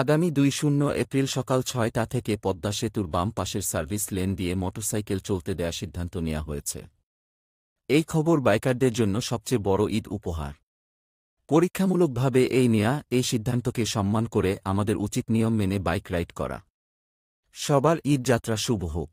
আগামী দুই শূন্য এপ্রিল সকাল ছয়টা থেকে পদ্মা সেতুর বাম পাশের সার্ভিস লেন দিয়ে মোটরসাইকেল চলতে দেয়া সিদ্ধান্ত নেওয়া হয়েছে এই খবর বাইকারদের জন্য সবচেয়ে বড় ঈদ উপহার পরীক্ষামূলকভাবে এই নেয়া এই সিদ্ধান্তকে সম্মান করে আমাদের উচিত নিয়ম মেনে বাইক রাইড করা সবার ঈদ যাত্রা শুভ হোক